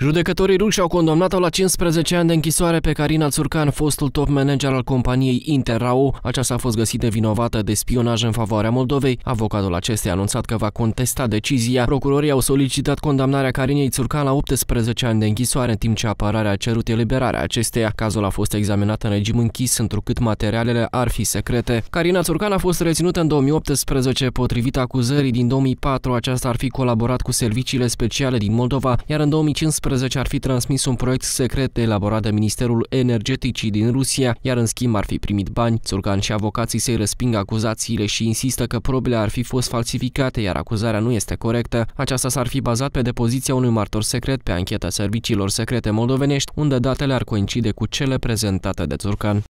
Judecătorii ruși au condamnat-o la 15 ani de închisoare pe Carina Țurcan, fostul top manager al companiei Interrao. Aceasta a fost găsită vinovată de spionaj în favoarea Moldovei. Avocatul acestei a anunțat că va contesta decizia. Procurorii au solicitat condamnarea Carinei Țurcan la 18 ani de închisoare, în timp ce apărarea a cerut eliberarea acesteia. Cazul a fost examinat în regim închis, întrucât materialele ar fi secrete. Carina Țurcan a fost reținută în 2018 potrivit acuzării din 2004. Aceasta ar fi colaborat cu serviciile speciale din Moldova, iar în 2015 2018 ar fi transmis un proiect secret elaborat de Ministerul Energeticii din Rusia, iar în schimb ar fi primit bani. Țurcan și avocații să-i resping acuzațiile și insistă că probele ar fi fost falsificate, iar acuzarea nu este corectă. Aceasta s-ar fi bazat pe depoziția unui martor secret pe ancheta serviciilor secrete moldovenești, unde datele ar coincide cu cele prezentate de Țurcan.